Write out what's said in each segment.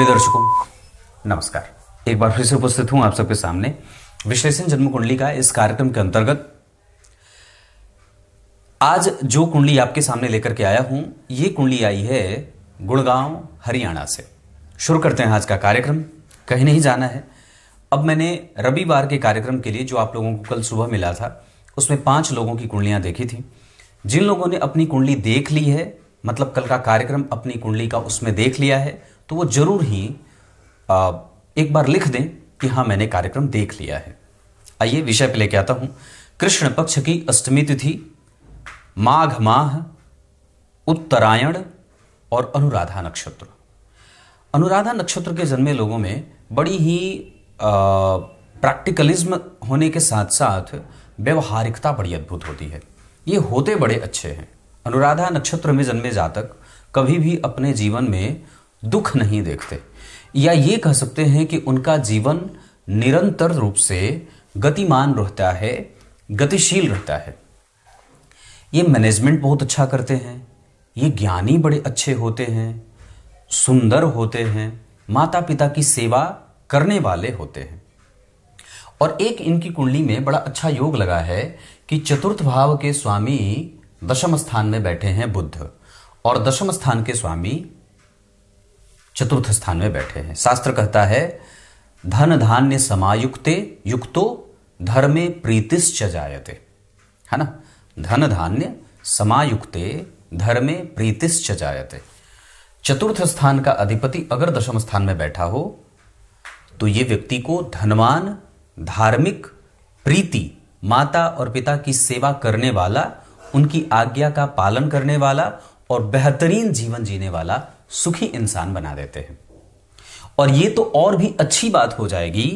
प्रिय दर्शकों नमस्कार एक बार फिर से उपस्थित हूं आप सबके सामने विश्लेषण जन्म कुंडली का इस कार्यक्रम के अंतर्गत आज जो कुंडली आपके सामने लेकर के आया हूं ये कुंडली आई है गुड़गांव हरियाणा से शुरू करते हैं आज का कार्यक्रम कहीं नहीं जाना है अब मैंने रविवार के कार्यक्रम के लिए जो आप लोगों को कल सुबह मिला था उसमें पांच लोगों की कुंडलियां देखी थी जिन लोगों ने अपनी कुंडली देख ली है मतलब कल का कार्यक्रम अपनी कुंडली का उसमें देख लिया है तो वो ज़रूर ही आ, एक बार लिख दें कि हाँ मैंने कार्यक्रम देख लिया है आइए विषय पे लेके आता हूँ कृष्ण पक्ष की अष्टमी तिथि माघ माह उत्तरायण और अनुराधा नक्षत्र अनुराधा नक्षत्र के जन्मे लोगों में बड़ी ही प्रैक्टिकलिज्म होने के साथ साथ व्यवहारिकता बड़ी अद्भुत होती है ये होते बड़े अच्छे हैं अनुराधा नक्षत्र में जन्मे जातक कभी भी अपने जीवन में दुख नहीं देखते या ये कह सकते हैं कि उनका जीवन निरंतर रूप से गतिमान रहता है गतिशील रहता है ये मैनेजमेंट बहुत अच्छा करते हैं ये ज्ञानी बड़े अच्छे होते हैं सुंदर होते हैं माता पिता की सेवा करने वाले होते हैं और एक इनकी कुंडली में बड़ा अच्छा योग लगा है कि चतुर्थ भाव के स्वामी दशम स्थान में बैठे हैं बुद्ध और दशम स्थान के स्वामी चतुर्थ स्थान में बैठे हैं शास्त्र कहता है धन धान्य समायुक्ते युक्तो धर्मे प्रीतिश्च जायते है ना धन धान्य समायुक्ते धर्मे प्रीतिश्च जायते चतुर्थ स्थान का अधिपति अगर दशम स्थान में बैठा हो तो ये व्यक्ति को धनवान धार्मिक प्रीति माता और पिता की सेवा करने वाला उनकी आज्ञा का पालन करने वाला और बेहतरीन जीवन जीने वाला सुखी इंसान बना देते हैं और ये तो और भी अच्छी बात हो जाएगी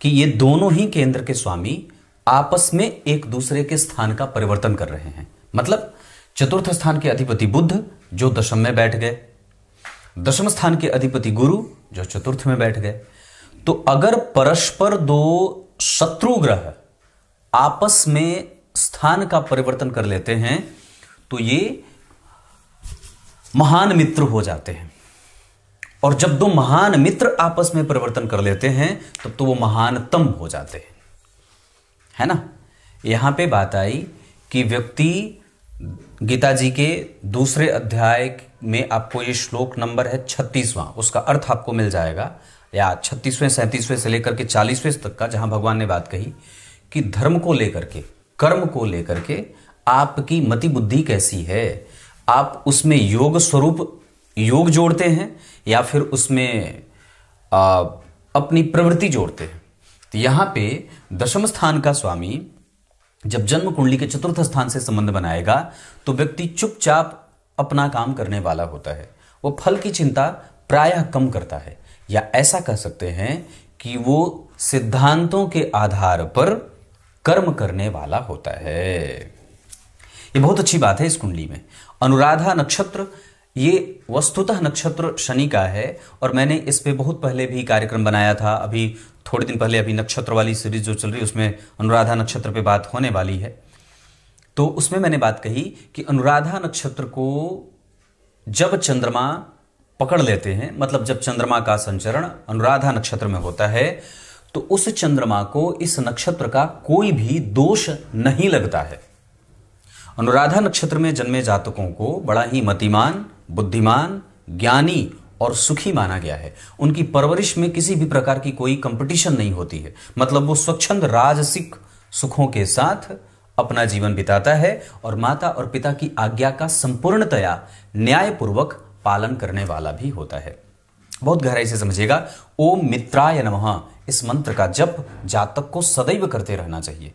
कि ये दोनों ही केंद्र के स्वामी आपस में एक दूसरे के स्थान का परिवर्तन कर रहे हैं मतलब चतुर्थ स्थान के अधिपति बुद्ध जो दशम में बैठ गए दशम स्थान के अधिपति गुरु जो चतुर्थ में बैठ गए तो अगर परस्पर दो शत्रु ग्रह आपस में स्थान का परिवर्तन कर लेते हैं तो ये महान मित्र हो जाते हैं और जब दो महान मित्र आपस में परिवर्तन कर लेते हैं तब तो वो महानतम हो जाते हैं है ना यहाँ पे बात आई कि व्यक्ति गीता जी के दूसरे अध्याय में आपको ये श्लोक नंबर है छत्तीसवां उसका अर्थ आपको मिल जाएगा या छत्तीसवें सैंतीसवें से लेकर के चालीसवें तक का जहां भगवान ने बात कही कि धर्म को लेकर के कर्म को लेकर के आपकी मति बुद्धि कैसी है आप उसमें योग स्वरूप योग जोड़ते हैं या फिर उसमें आ, अपनी प्रवृत्ति जोड़ते हैं तो यहाँ पे दशम स्थान का स्वामी जब जन्म कुंडली के चतुर्थ स्थान से संबंध बनाएगा तो व्यक्ति चुपचाप अपना काम करने वाला होता है वो फल की चिंता प्रायः कम करता है या ऐसा कह सकते हैं कि वो सिद्धांतों के आधार पर कर्म करने वाला होता है ये बहुत अच्छी बात है इस कुंडली में अनुराधा नक्षत्र ये वस्तुतः नक्षत्र शनि का है और मैंने इस पे बहुत पहले भी कार्यक्रम बनाया था अभी थोड़े दिन पहले अभी नक्षत्र वाली सीरीज जो चल रही है उसमें अनुराधा नक्षत्र पे बात होने वाली है तो उसमें मैंने बात कही कि अनुराधा नक्षत्र को जब चंद्रमा पकड़ लेते हैं मतलब जब चंद्रमा का संचरण अनुराधा नक्षत्र में होता है तो उस चंद्रमा को इस नक्षत्र का कोई भी दोष नहीं लगता है अनुराधा नक्षत्र में जन्मे जातकों को बड़ा ही मतिमान बुद्धिमान ज्ञानी और सुखी माना गया है उनकी परवरिश में किसी भी प्रकार की कोई कंपटीशन नहीं होती है मतलब वो स्वच्छंद राजसिक सुखों के साथ अपना जीवन बिताता है और माता और पिता की आज्ञा का संपूर्णतया न्यायपूर्वक पालन करने वाला भी होता है बहुत गहराई से समझिएगा ओम मित्राय नमः इस मंत्र का जप जातक को सदैव करते रहना चाहिए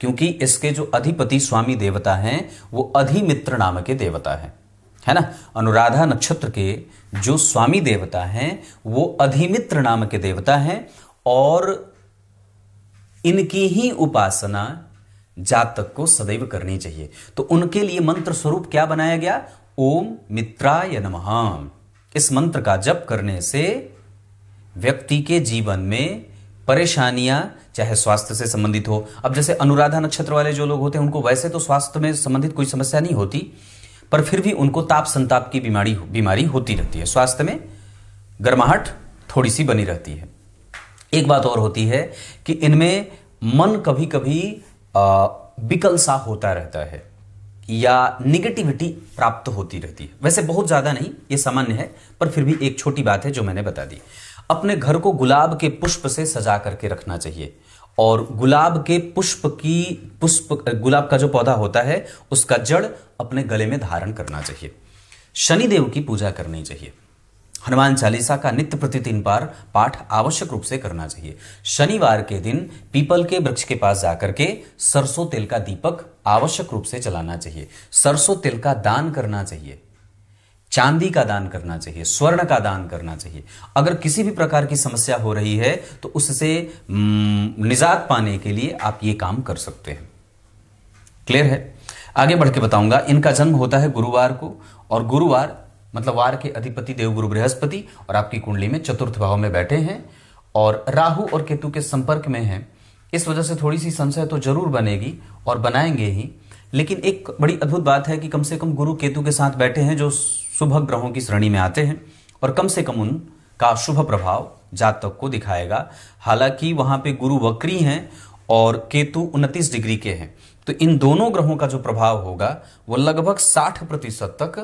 क्योंकि इसके जो अधिपति स्वामी देवता हैं वो अधिमित्र नाम के देवता हैं है ना अनुराधा नक्षत्र के जो स्वामी देवता हैं वो अधिमित्र नाम के देवता हैं और इनकी ही उपासना जातक को सदैव करनी चाहिए तो उनके लिए मंत्र स्वरूप क्या बनाया गया ओम मित्राय नमः इस मंत्र का जप करने से व्यक्ति के जीवन में परेशानियां चाहे स्वास्थ्य से संबंधित हो अब जैसे अनुराधा नक्षत्र वाले जो लोग होते हैं उनको वैसे तो स्वास्थ्य में संबंधित कोई समस्या नहीं होती पर फिर भी उनको ताप संताप की बीमारी बीमारी होती रहती है स्वास्थ्य में गर्माहट थोड़ी सी बनी रहती है एक बात और होती है कि इनमें मन कभी कभी विकल सा होता रहता है या निगेटिविटी प्राप्त होती रहती है वैसे बहुत ज़्यादा नहीं ये सामान्य है पर फिर भी एक छोटी बात है जो मैंने बता दी अपने घर को गुलाब के पुष्प से सजा करके रखना चाहिए और गुलाब के पुष्प की पुष्प गुलाब का जो पौधा होता है उसका जड़ अपने गले में धारण करना चाहिए शनिदेव की पूजा करनी चाहिए हनुमान चालीसा का नित्य प्रतिदिन पार बार पाठ आवश्यक रूप से करना चाहिए शनिवार के दिन पीपल के वृक्ष के पास जाकर के सरसों तेल का दीपक आवश्यक रूप से चलाना चाहिए सरसों तेल का दान करना चाहिए चांदी का दान करना चाहिए स्वर्ण का दान करना चाहिए अगर किसी भी प्रकार की समस्या हो रही है तो उससे निजात पाने के लिए आप ये काम कर सकते हैं क्लियर है आगे बढ़ के बताऊंगा इनका जन्म होता है गुरुवार को और गुरुवार मतलब वार के अधिपति देवगुरु बृहस्पति और आपकी कुंडली में चतुर्थ भाव में बैठे हैं और राहु और केतु के संपर्क में हैं इस वजह से थोड़ी सी संशय तो जरूर बनेगी और बनाएंगे ही लेकिन एक बड़ी अद्भुत बात है कि कम से कम गुरु केतु के साथ बैठे हैं जो शुभ ग्रहों की श्रेणी में आते हैं और कम से कम उनका शुभ प्रभाव जातक को दिखाएगा हालांकि वहां पे गुरु वक्री हैं और केतु उनतीस डिग्री के हैं तो इन दोनों ग्रहों का जो प्रभाव होगा वो लगभग साठ प्रतिशत तक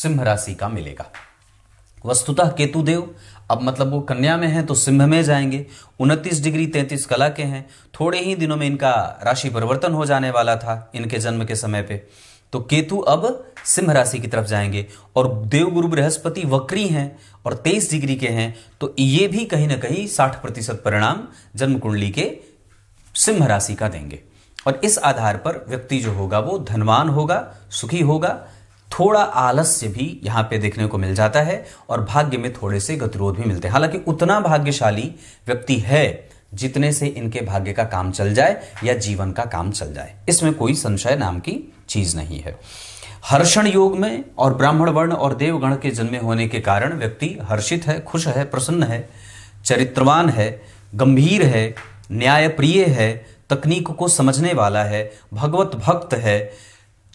सिंह राशि का मिलेगा वस्तुतः केतु देव अब मतलब वो कन्या में हैं तो सिंह में जाएंगे उनतीस डिग्री तैंतीस कला के हैं थोड़े ही दिनों में इनका राशि परिवर्तन हो जाने वाला था इनके जन्म के समय पर तो केतु अब सिंह राशि की तरफ जाएंगे और देवगुरु बृहस्पति वक्री हैं और तेईस डिग्री के हैं तो ये भी कहीं ना कहीं साठ प्रतिशत परिणाम जन्म कुंडली के सिंह राशि का देंगे और इस आधार पर व्यक्ति जो होगा वो धनवान होगा सुखी होगा थोड़ा आलस्य भी यहाँ पे देखने को मिल जाता है और भाग्य में थोड़े से गतिरोध भी मिलते हैं हालांकि उतना भाग्यशाली व्यक्ति है जितने से इनके भाग्य का काम चल जाए या जीवन का काम चल जाए इसमें कोई संशय नाम की चीज नहीं है हर्षण योग में और ब्राह्मण वर्ण और देवगण के जन्मे होने के कारण व्यक्ति हर्षित है खुश है प्रसन्न है चरित्रवान है गंभीर है न्यायप्रिय है तकनीक को समझने वाला है भगवत भक्त है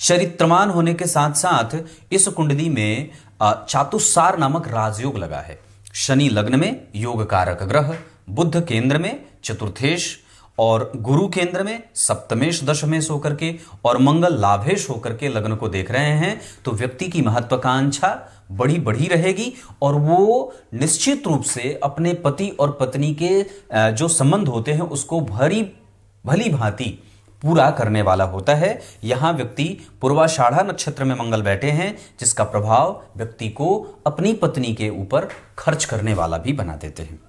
चरित्रमान होने के साथ साथ इस कुंडली में चातुसार नामक राजयोग लगा है शनि लग्न में योग कारक ग्रह बुद्ध केंद्र में चतुर्थेश और गुरु केंद्र में सप्तमेश दशमेश होकर के और मंगल लाभेश होकर के लग्न को देख रहे हैं तो व्यक्ति की महत्वाकांक्षा बड़ी बढ़ी रहेगी और वो निश्चित रूप से अपने पति और पत्नी के जो संबंध होते हैं उसको भरी भली भांति पूरा करने वाला होता है यहाँ व्यक्ति पूर्वाषाढ़ा नक्षत्र में मंगल बैठे हैं जिसका प्रभाव व्यक्ति को अपनी पत्नी के ऊपर खर्च करने वाला भी बना देते हैं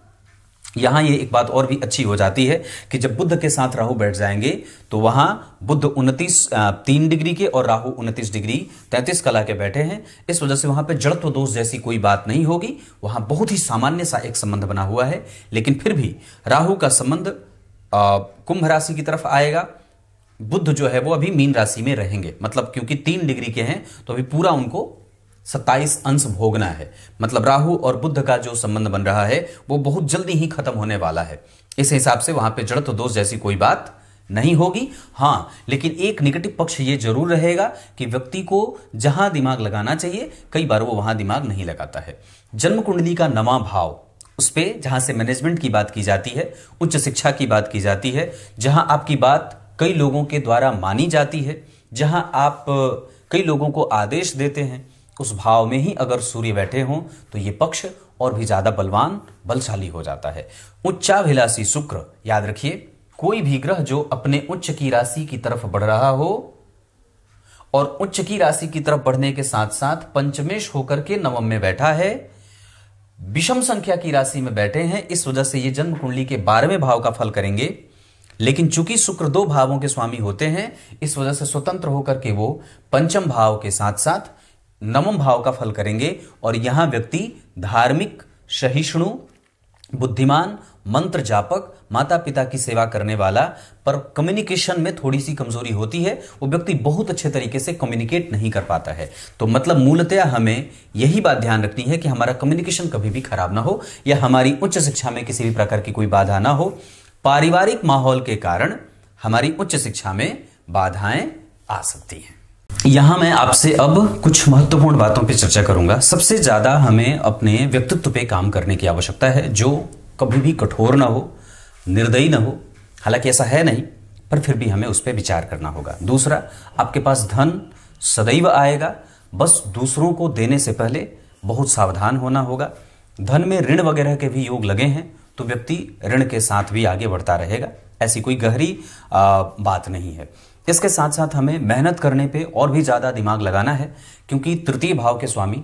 यहां ये एक बात और भी अच्छी हो जाती है कि जब बुद्ध के साथ राहु बैठ जाएंगे तो वहां बुद्ध उनतीस तीन डिग्री के और राहु उनतीस डिग्री तैंतीस कला के बैठे हैं इस वजह से वहां पे जड़त्व दोष जैसी कोई बात नहीं होगी वहां बहुत ही सामान्य सा एक संबंध बना हुआ है लेकिन फिर भी राहु का संबंध कुंभ राशि की तरफ आएगा बुद्ध जो है वो अभी मीन राशि में रहेंगे मतलब क्योंकि तीन डिग्री के हैं तो अभी पूरा उनको सत्ताईस अंश भोगना है मतलब राहु और बुद्ध का जो संबंध बन रहा है वो बहुत जल्दी ही खत्म होने वाला है इस हिसाब से वहां पे तो दोष जैसी कोई बात नहीं होगी हाँ लेकिन एक निगेटिव पक्ष ये जरूर रहेगा कि व्यक्ति को जहां दिमाग लगाना चाहिए कई बार वो वहां दिमाग नहीं लगाता है जन्म कुंडली का नवा भाव उस पर जहां से मैनेजमेंट की बात की जाती है उच्च शिक्षा की बात की जाती है जहां आपकी बात कई लोगों के द्वारा मानी जाती है जहां आप कई लोगों को आदेश देते हैं उस भाव में ही अगर सूर्य बैठे हों तो ये पक्ष और भी ज्यादा बलवान बलशाली हो जाता है उच्चाभिलाषी शुक्र याद रखिए कोई भी ग्रह जो अपने उच्च की राशि की तरफ बढ़ रहा हो और उच्च की राशि की तरफ बढ़ने के साथ साथ पंचमेश होकर के नवम में बैठा है विषम संख्या की राशि में बैठे हैं इस वजह से ये जन्म कुंडली के बारहवें भाव का फल करेंगे लेकिन चूंकि शुक्र दो भावों के स्वामी होते हैं इस वजह से स्वतंत्र होकर के वो पंचम भाव के साथ साथ नमम भाव का फल करेंगे और यहाँ व्यक्ति धार्मिक सहिष्णु बुद्धिमान मंत्र जापक माता पिता की सेवा करने वाला पर कम्युनिकेशन में थोड़ी सी कमजोरी होती है वो व्यक्ति बहुत अच्छे तरीके से कम्युनिकेट नहीं कर पाता है तो मतलब मूलतया हमें यही बात ध्यान रखनी है कि हमारा कम्युनिकेशन कभी भी खराब ना हो या हमारी उच्च शिक्षा में किसी भी प्रकार की कोई बाधा ना हो पारिवारिक माहौल के कारण हमारी उच्च शिक्षा में बाधाएं आ सकती हैं यहाँ मैं आपसे अब कुछ महत्वपूर्ण बातों पर चर्चा करूंगा सबसे ज़्यादा हमें अपने व्यक्तित्व पे काम करने की आवश्यकता है जो कभी भी कठोर ना हो निर्दयी ना हो हालांकि ऐसा है नहीं पर फिर भी हमें उस पर विचार करना होगा दूसरा आपके पास धन सदैव आएगा बस दूसरों को देने से पहले बहुत सावधान होना होगा धन में ऋण वगैरह के भी योग लगे हैं तो व्यक्ति ऋण के साथ भी आगे बढ़ता रहेगा ऐसी कोई गहरी आ, बात नहीं है इसके साथ साथ हमें मेहनत करने पे और भी ज़्यादा दिमाग लगाना है क्योंकि तृतीय भाव के स्वामी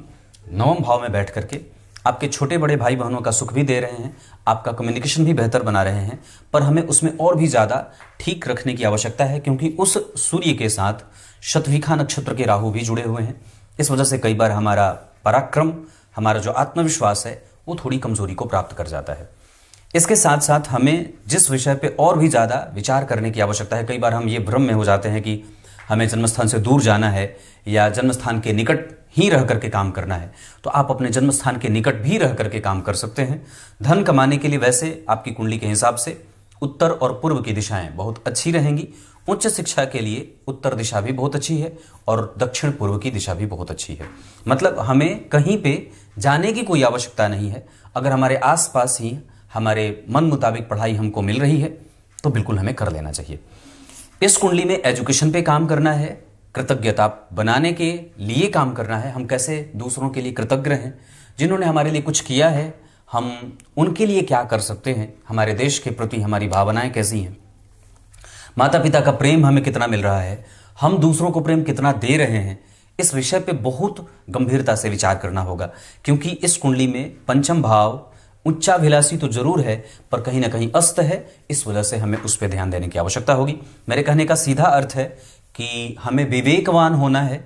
नवम भाव में बैठ करके आपके छोटे बड़े भाई बहनों का सुख भी दे रहे हैं आपका कम्युनिकेशन भी बेहतर बना रहे हैं पर हमें उसमें और भी ज़्यादा ठीक रखने की आवश्यकता है क्योंकि उस सूर्य के साथ शतविखा नक्षत्र के राहु भी जुड़े हुए हैं इस वजह से कई बार हमारा पराक्रम हमारा जो आत्मविश्वास है वो थोड़ी कमजोरी को प्राप्त कर जाता है इसके साथ साथ हमें जिस विषय पे और भी ज़्यादा विचार करने की आवश्यकता है कई बार हम ये भ्रम में हो जाते हैं कि हमें जन्मस्थान से दूर जाना है या जन्मस्थान के निकट ही रह करके काम करना है तो आप अपने जन्मस्थान के निकट भी रह करके काम कर सकते हैं धन कमाने के लिए वैसे आपकी कुंडली के हिसाब से उत्तर और पूर्व की दिशाएं बहुत अच्छी रहेंगी उच्च शिक्षा के लिए उत्तर दिशा भी बहुत अच्छी है और दक्षिण पूर्व की दिशा भी बहुत अच्छी है मतलब हमें कहीं पे जाने की कोई आवश्यकता नहीं है अगर हमारे आसपास ही हमारे मन मुताबिक पढ़ाई हमको मिल रही है तो बिल्कुल हमें कर लेना चाहिए इस कुंडली में एजुकेशन पे काम करना है कृतज्ञता बनाने के लिए काम करना है हम कैसे दूसरों के लिए कृतज्ञ हैं जिन्होंने हमारे लिए कुछ किया है हम उनके लिए क्या कर सकते हैं हमारे देश के प्रति हमारी भावनाएं कैसी हैं माता पिता का प्रेम हमें कितना मिल रहा है हम दूसरों को प्रेम कितना दे रहे हैं इस विषय पे बहुत गंभीरता से विचार करना होगा क्योंकि इस कुंडली में पंचम भाव उच्चाभिलाषी तो जरूर है पर कहीं ना कहीं अस्त है इस वजह से हमें उस पर ध्यान देने की आवश्यकता होगी मेरे कहने का सीधा अर्थ है कि हमें विवेकवान होना है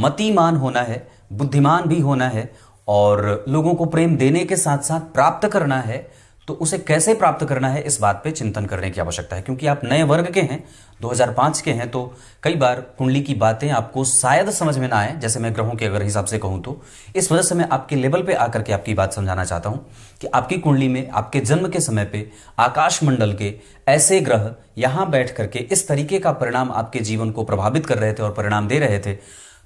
मतिमान होना है बुद्धिमान भी होना है और लोगों को प्रेम देने के साथ साथ प्राप्त करना है तो उसे कैसे प्राप्त करना है इस बात पे चिंतन करने की आवश्यकता है क्योंकि आप नए वर्ग के हैं 2005 के हैं तो कई बार कुंडली की बातें आपको शायद समझ में ना आए जैसे मैं ग्रहों के अगर हिसाब से कहूं तो इस वजह से मैं आपके लेवल पे आकर के आपकी बात समझाना चाहता हूं कि आपकी कुंडली में आपके जन्म के समय पे आकाश मंडल के ऐसे ग्रह यहां बैठ करके इस तरीके का परिणाम आपके जीवन को प्रभावित कर रहे थे और परिणाम दे रहे थे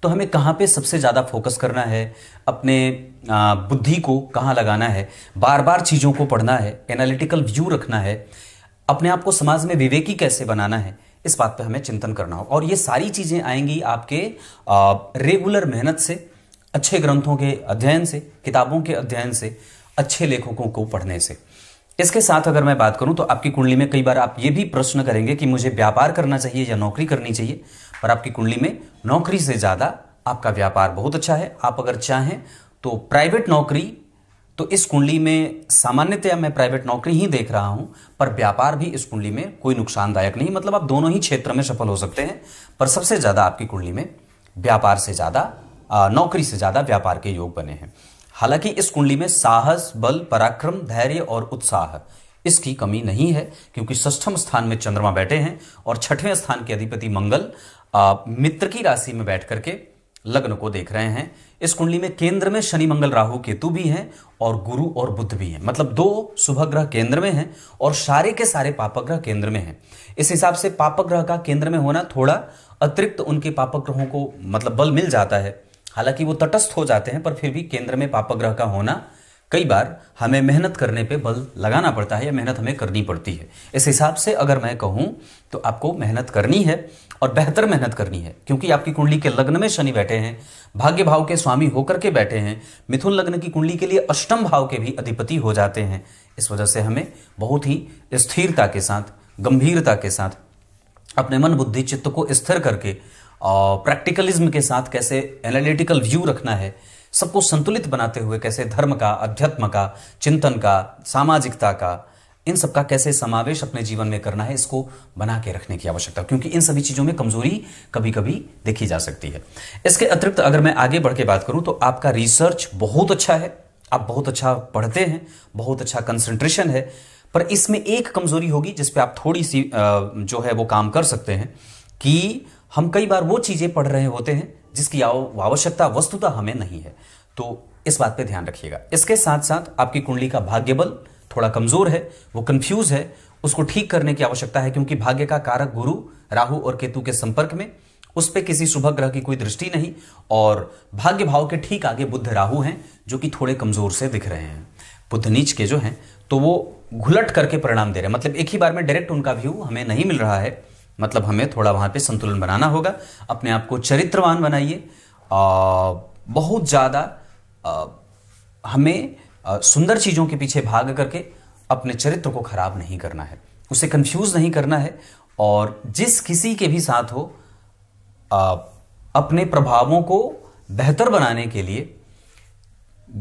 तो हमें कहाँ पे सबसे ज़्यादा फोकस करना है अपने बुद्धि को कहाँ लगाना है बार बार चीज़ों को पढ़ना है एनालिटिकल व्यू रखना है अपने आप को समाज में विवेकी कैसे बनाना है इस बात पे हमें चिंतन करना हो और ये सारी चीज़ें आएंगी आपके रेगुलर मेहनत से अच्छे ग्रंथों के अध्ययन से किताबों के अध्ययन से अच्छे लेखकों को पढ़ने से इसके साथ अगर मैं बात करूं तो आपकी कुंडली में कई बार आप ये भी प्रश्न करेंगे कि मुझे व्यापार करना चाहिए या नौकरी करनी चाहिए और आपकी कुंडली में नौकरी से ज़्यादा आपका व्यापार बहुत अच्छा है आप अगर चाहें तो प्राइवेट नौकरी तो इस कुंडली में सामान्यतया मैं प्राइवेट नौकरी ही देख रहा हूं पर व्यापार भी इस कुंडली में कोई नुकसानदायक नहीं मतलब आप दोनों ही क्षेत्र में सफल हो सकते हैं पर सबसे ज़्यादा आपकी कुंडली में व्यापार से ज़्यादा नौकरी से ज़्यादा व्यापार के योग बने हैं हालांकि इस कुंडली में साहस बल पराक्रम धैर्य और उत्साह इसकी कमी नहीं है क्योंकि षष्ठम स्थान में चंद्रमा बैठे हैं और छठवें स्थान के अधिपति मंगल आप मित्र की राशि में बैठ करके लग्न को देख रहे हैं इस कुंडली में केंद्र में शनि मंगल राहु केतु भी हैं और गुरु और बुद्ध भी हैं मतलब दो शुभ ग्रह केंद्र में हैं और सारे के सारे पापग्रह केंद्र में हैं इस हिसाब से पापग्रह का केंद्र में होना थोड़ा अतिरिक्त उनके पापग्रहों को मतलब बल मिल जाता है हालांकि वो तटस्थ हो जाते हैं पर फिर भी केंद्र में पापग्रह का होना कई बार हमें मेहनत करने पे बल लगाना पड़ता है या मेहनत हमें करनी पड़ती है इस हिसाब से अगर मैं कहूँ तो आपको मेहनत करनी है और बेहतर मेहनत करनी है क्योंकि आपकी कुंडली के लग्न में शनि बैठे हैं भाग्य भाव के स्वामी होकर के बैठे हैं मिथुन लग्न की कुंडली के लिए अष्टम भाव के भी अधिपति हो जाते हैं इस वजह से हमें बहुत ही स्थिरता के साथ गंभीरता के साथ अपने मन बुद्धि चित्त को स्थिर करके और प्रैक्टिकलिज्म के साथ कैसे एनालिटिकल व्यू रखना है सबको संतुलित बनाते हुए कैसे धर्म का अध्यात्म का चिंतन का सामाजिकता का इन सब का कैसे समावेश अपने जीवन में करना है इसको बना के रखने की आवश्यकता क्योंकि इन सभी चीजों में कमजोरी कभी कभी देखी जा सकती है इसके अतिरिक्त अगर मैं आगे बढ़ के बात करूं तो आपका रिसर्च बहुत अच्छा है आप बहुत अच्छा पढ़ते हैं बहुत अच्छा कंसंट्रेशन है पर इसमें एक कमजोरी होगी जिसपे आप थोड़ी सी जो है वो काम कर सकते हैं कि हम कई बार वो चीजें पढ़ रहे होते हैं जिसकी आवश्यकता वस्तुतः हमें नहीं है तो इस बात पे ध्यान रखिएगा इसके साथ साथ आपकी कुंडली का भाग्य बल थोड़ा कमजोर है वो कंफ्यूज है उसको ठीक करने की आवश्यकता है क्योंकि भाग्य का कारक गुरु राहु और केतु के संपर्क में उस पर किसी शुभ ग्रह की कोई दृष्टि नहीं और भाग्य भाव के ठीक आगे बुद्ध राहु हैं जो कि थोड़े कमजोर से दिख रहे हैं बुद्ध नीच के जो हैं तो वो घुलट करके परिणाम दे रहे हैं मतलब एक ही बार में डायरेक्ट उनका व्यू हमें नहीं मिल रहा है मतलब हमें थोड़ा वहां पे संतुलन बनाना होगा अपने आप को चरित्रवान बनाइए बहुत ज़्यादा हमें सुंदर चीज़ों के पीछे भाग करके अपने चरित्र को खराब नहीं करना है उसे कंफ्यूज नहीं करना है और जिस किसी के भी साथ हो अपने प्रभावों को बेहतर बनाने के लिए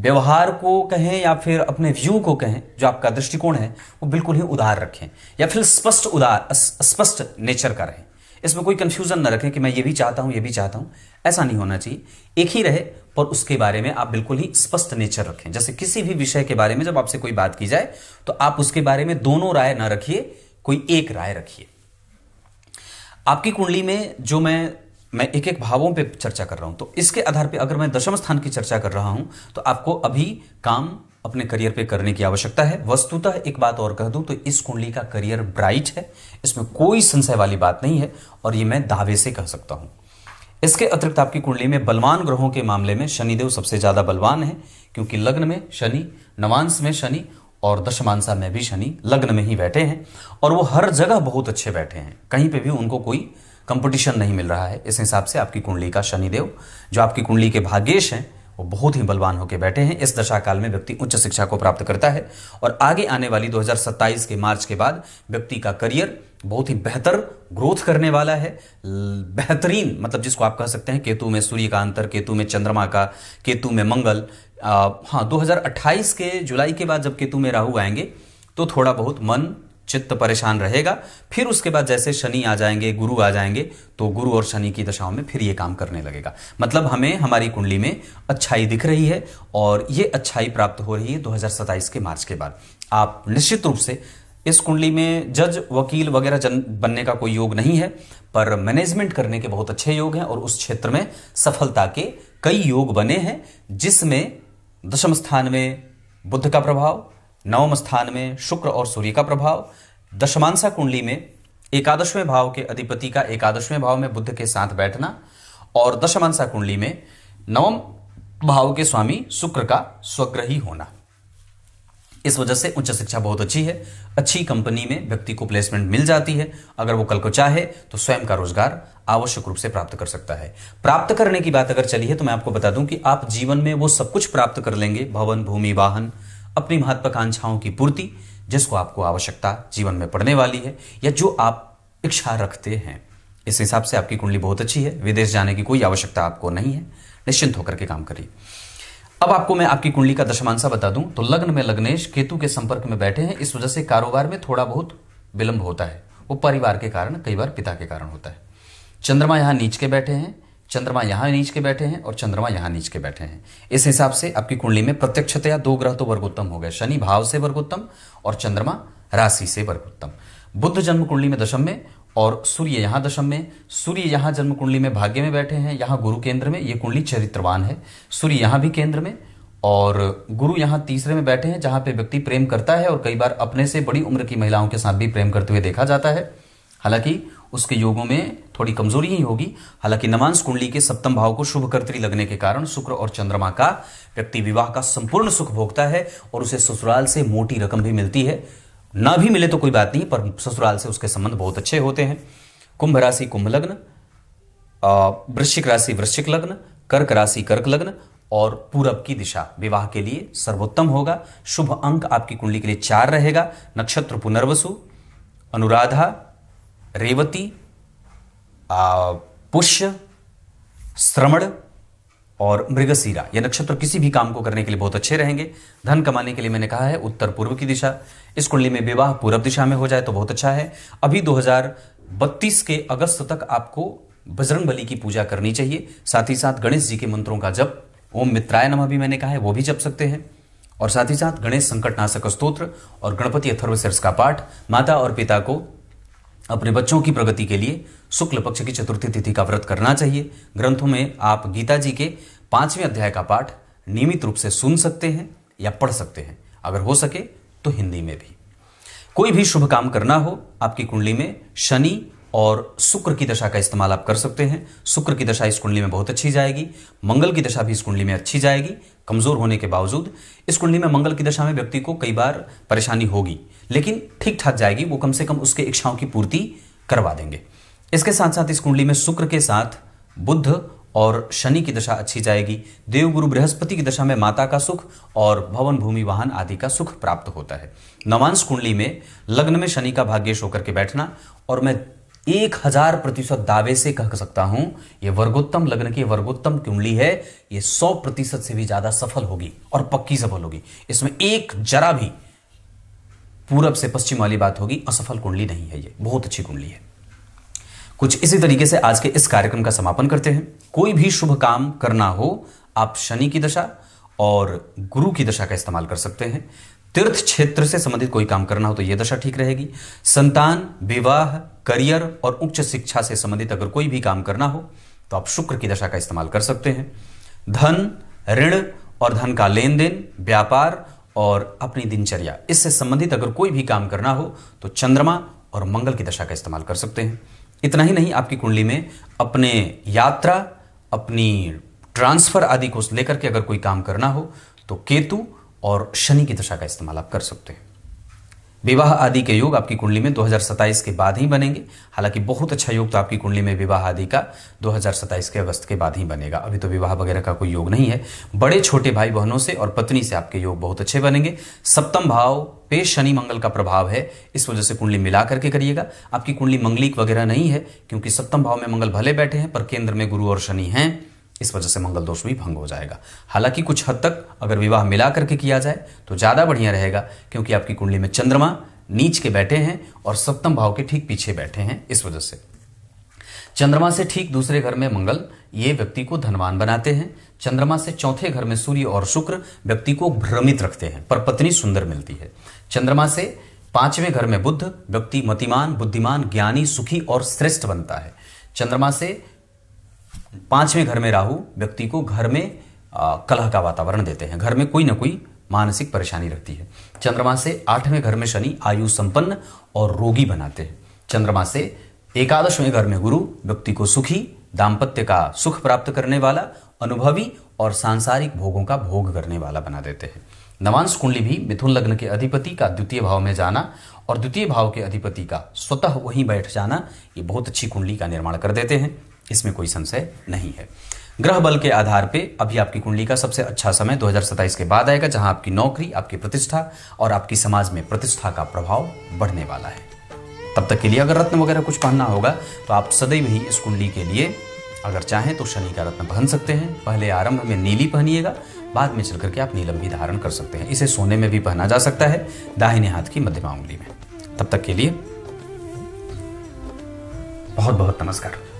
व्यवहार को कहें या फिर अपने व्यू को कहें जो आपका दृष्टिकोण है वो बिल्कुल ही उदार रखें या फिर स्पष्ट उदार स्पष्ट नेचर का रहें इसमें कोई कंफ्यूजन ना रखें कि मैं ये भी चाहता हूं ये भी चाहता हूं ऐसा नहीं होना चाहिए एक ही रहे पर उसके बारे में आप बिल्कुल ही स्पष्ट नेचर रखें जैसे किसी भी विषय के बारे में जब आपसे कोई बात की जाए तो आप उसके बारे में दोनों राय ना रखिए कोई एक राय रखिए आपकी कुंडली में जो मैं मैं एक एक भावों पे चर्चा कर रहा हूँ तो इसके आधार पे अगर मैं दशम स्थान की चर्चा कर रहा हूँ तो आपको अभी काम अपने करियर पे करने की आवश्यकता है वस्तुतः एक बात और कह दूं तो इस कुंडली का करियर ब्राइट है इसमें कोई संशय वाली बात नहीं है और ये मैं दावे से कह सकता हूँ इसके अतिरिक्त आपकी कुंडली में बलवान ग्रहों के मामले में शनिदेव सबसे ज्यादा बलवान है क्योंकि लग्न में शनि नवांश में शनि और दशमांसा में भी शनि लग्न में ही बैठे हैं और वो हर जगह बहुत अच्छे बैठे हैं कहीं पे भी उनको कोई कंपटीशन नहीं मिल रहा है इस हिसाब से आपकी कुंडली का शनिदेव जो आपकी कुंडली के भाग्येश हैं वो बहुत ही बलवान होकर बैठे हैं इस दशा काल में व्यक्ति उच्च शिक्षा को प्राप्त करता है और आगे आने वाली 2027 के मार्च के बाद व्यक्ति का करियर बहुत ही बेहतर ग्रोथ करने वाला है बेहतरीन मतलब जिसको आप कह सकते हैं केतु में सूर्य का अंतर केतु में चंद्रमा का केतु में मंगल आ, हाँ 2028 के जुलाई के बाद जब केतु में राहु आएंगे तो थोड़ा बहुत मन चित्त परेशान रहेगा फिर उसके बाद जैसे शनि आ जाएंगे गुरु आ जाएंगे तो गुरु और शनि की दशाओं में फिर ये काम करने लगेगा मतलब हमें हमारी कुंडली में अच्छाई दिख रही है और ये अच्छाई प्राप्त हो रही है दो के मार्च के बाद आप निश्चित रूप से इस कुंडली में जज वकील वगैरह जन बनने का कोई योग नहीं है पर मैनेजमेंट करने के बहुत अच्छे योग हैं और उस क्षेत्र में सफलता के कई योग बने हैं जिसमें दशम स्थान में बुद्ध का प्रभाव नवम स्थान में शुक्र और सूर्य का प्रभाव दशमांसा कुंडली में एकादशवें भाव के अधिपति का एकादशवें भाव में बुद्ध के साथ बैठना और दशमांसा कुंडली में नवम भाव के स्वामी शुक्र का स्वग्रही होना इस वजह से उच्च शिक्षा बहुत अच्छी है अच्छी कंपनी में व्यक्ति को प्लेसमेंट मिल जाती है अगर वो कल को चाहे तो स्वयं का रोजगार आवश्यक रूप से प्राप्त कर सकता है प्राप्त करने की बात अगर चली है तो मैं आपको बता दूं कि आप जीवन में वो सब कुछ प्राप्त कर लेंगे भवन भूमि वाहन अपनी महत्वाकांक्षाओं की पूर्ति जिसको आपको आवश्यकता जीवन में पड़ने वाली है या जो आप इच्छा रखते हैं इस हिसाब से आपकी कुंडली बहुत अच्छी है विदेश जाने की कोई आवश्यकता आपको नहीं है निश्चिंत होकर के काम करिए अब आपको मैं आपकी कुंडली का दशमांशा बता दूं तो लग्न में लग्नेश केतु के संपर्क में बैठे हैं इस वजह से कारोबार में थोड़ा बहुत विलंब होता है वो परिवार के कारण कई बार पिता के कारण होता है चंद्रमा यहां नीच के बैठे हैं चंद्रमा यहां नीच के बैठे हैं और चंद्रमा यहाँ नीच के बैठे हैं इस हिसाब से आपकी कुंडली में प्रत्यक्षतया दो ग्रह तो वर्गोत्तम हो गए शनि भाव से वर्गोत्तम और चंद्रमा राशि से वर्गोत्तम बुद्ध जन्म कुंडली में दशम में और सूर्य यहां दशम में सूर्य यहाँ जन्म कुंडली में भाग्य में बैठे हैं यहां गुरु केंद्र में ये कुंडली चरित्रवान है सूर्य यहां भी केंद्र में और गुरु यहाँ तीसरे में बैठे हैं जहां पे व्यक्ति प्रेम करता है और कई बार अपने से बड़ी उम्र की महिलाओं के साथ भी प्रेम करते हुए देखा जाता है हालांकि उसके योगों में थोड़ी कमजोरी ही होगी हालांकि नमांस कुंडली के सप्तम भाव को शुभ कर्तरी लगने के कारण शुक्र और चंद्रमा का व्यक्ति विवाह का संपूर्ण सुख भोगता है और उसे ससुराल से मोटी रकम भी मिलती है ना भी मिले तो कोई बात नहीं पर ससुराल से उसके संबंध बहुत अच्छे होते हैं कुंभ राशि कुंभ लग्न वृश्चिक राशि वृश्चिक लग्न कर्क राशि कर्क लग्न और पूरब की दिशा विवाह के लिए सर्वोत्तम होगा शुभ अंक आपकी कुंडली के लिए चार रहेगा नक्षत्र पुनर्वसु अनुराधा रेवती पुष्य श्रमण और मृगशीरा ये नक्षत्र किसी भी काम को करने के लिए बहुत अच्छे रहेंगे धन कमाने के लिए मैंने कहा है उत्तर पूर्व की दिशा इस कुंडली में विवाह पूर्व दिशा में हो जाए तो बहुत अच्छा है अभी 2032 के अगस्त तक आपको बजरंग बली की पूजा करनी चाहिए साथ ही साथ गणेश जी के मंत्रों का जप ओम मित्राय नमः भी मैंने कहा है वो भी जप सकते हैं और साथ ही साथ गणेश संकट नाशक स्त्रोत्र और गणपति अथर्व का पाठ माता और पिता को अपने बच्चों की प्रगति के लिए शुक्ल पक्ष की चतुर्थी तिथि का व्रत करना चाहिए ग्रंथों में आप गीता जी के पांचवें अध्याय का पाठ नियमित रूप से सुन सकते हैं या पढ़ सकते हैं अगर हो सके तो हिंदी में भी कोई भी शुभ काम करना हो आपकी कुंडली में शनि और शुक्र की दशा का इस्तेमाल आप कर सकते हैं शुक्र की दशा इस कुंडली में बहुत अच्छी जाएगी मंगल की दशा भी इस कुंडली में अच्छी जाएगी कमज़ोर होने के बावजूद इस कुंडली में मंगल की दशा में व्यक्ति को कई बार परेशानी होगी लेकिन ठीक ठाक जाएगी वो कम से कम उसके इच्छाओं की पूर्ति करवा देंगे इसके साथ साथ इस कुंडली में शुक्र के साथ बुद्ध और शनि की दशा अच्छी जाएगी देवगुरु बृहस्पति की दशा में माता का सुख और भवन भूमि वाहन आदि का सुख प्राप्त होता है नवांश कुंडली में लग्न में शनि का भाग्य होकर के बैठना और मैं एक हजार प्रतिशत दावे से कह सकता हूं ये वर्गोत्तम लग्न की वर्गोत्तम कुंडली है ये सौ प्रतिशत से भी ज्यादा सफल होगी और पक्की सफल होगी इसमें एक जरा भी पूरब से पश्चिम वाली बात होगी असफल कुंडली नहीं है ये बहुत अच्छी कुंडली है कुछ इसी तरीके से आज के इस कार्यक्रम का समापन करते हैं कोई भी शुभ काम करना हो आप शनि की दशा और गुरु की दशा का इस्तेमाल कर सकते हैं तीर्थ क्षेत्र से संबंधित कोई काम करना हो तो यह दशा ठीक रहेगी संतान विवाह करियर और उच्च शिक्षा से संबंधित अगर कोई भी काम करना हो तो आप शुक्र की दशा का इस्तेमाल कर सकते हैं धन ऋण और धन का लेन देन व्यापार और अपनी दिनचर्या इससे संबंधित अगर कोई भी काम करना हो तो चंद्रमा और मंगल की दशा का इस्तेमाल कर सकते हैं इतना ही नहीं आपकी कुंडली में अपने यात्रा अपनी ट्रांसफर आदि को लेकर के अगर कोई काम करना हो तो केतु और शनि की दशा का इस्तेमाल आप कर सकते हैं विवाह आदि के योग आपकी कुंडली में 2027 के बाद ही बनेंगे हालांकि बहुत अच्छा योग तो आपकी कुंडली में विवाह आदि का 2027 के अगस्त के बाद ही बनेगा अभी तो विवाह वगैरह का कोई योग नहीं है बड़े छोटे भाई बहनों से और पत्नी से आपके योग बहुत अच्छे बनेंगे सप्तम भाव पे शनि मंगल का प्रभाव है इस वजह से कुंडली मिला करके करिएगा आपकी कुंडली मंगलिक वगैरह नहीं है क्योंकि सप्तम भाव में मंगल भले बैठे हैं पर केंद्र में गुरु और शनि हैं इस वजह से मंगल दोष भी भंग हो जाएगा हालांकि कुछ हद तक अगर विवाह मिला करके किया जाए तो ज़्यादा बढ़िया रहेगा क्योंकि आपकी कुंडली में चंद्रमा नीच के बैठे हैं और सप्तम भाव के ठीक पीछे बैठे हैं इस वजह से चंद्रमा से ठीक दूसरे घर में मंगल ये व्यक्ति को धनवान बनाते हैं चंद्रमा से चौथे घर में सूर्य और शुक्र व्यक्ति को भ्रमित रखते हैं पर पत्नी सुंदर मिलती है चंद्रमा से पांचवें घर में बुद्ध व्यक्ति मतिमान बुद्धिमान ज्ञानी सुखी और श्रेष्ठ बनता है चंद्रमा से पांचवें घर में राहु व्यक्ति को घर में कलह का वातावरण देते हैं घर में कोई ना कोई मानसिक परेशानी रखती है चंद्रमा से आठवें घर में शनि आयु संपन्न और रोगी बनाते हैं चंद्रमा से एकादशवें घर में गुरु व्यक्ति को सुखी दाम्पत्य का सुख प्राप्त करने वाला अनुभवी और सांसारिक भोगों का भोग करने वाला बना देते हैं नवांश कुंडली भी मिथुन लग्न के अधिपति का द्वितीय भाव में जाना और द्वितीय भाव के अधिपति का स्वतः वहीं बैठ जाना ये बहुत अच्छी कुंडली का निर्माण कर देते हैं इसमें कोई संशय नहीं है ग्रह बल के आधार पे अभी आपकी कुंडली का सबसे अच्छा समय 2027 के बाद आएगा जहां आपकी नौकरी आपकी प्रतिष्ठा और आपकी समाज में प्रतिष्ठा का प्रभाव बढ़ने वाला है तब तक के लिए अगर रत्न वगैरह कुछ पहनना होगा तो आप सदैव ही इस कुंडली के लिए अगर चाहें तो शनि का रत्न पहन सकते हैं पहले आरंभ में नीली पहनिएगा बाद में चल करके आप नीलम भी धारण कर सकते हैं इसे सोने में भी पहना जा सकता है दाहिने हाथ की मध्यमा उंगली में तब तक के लिए बहुत बहुत नमस्कार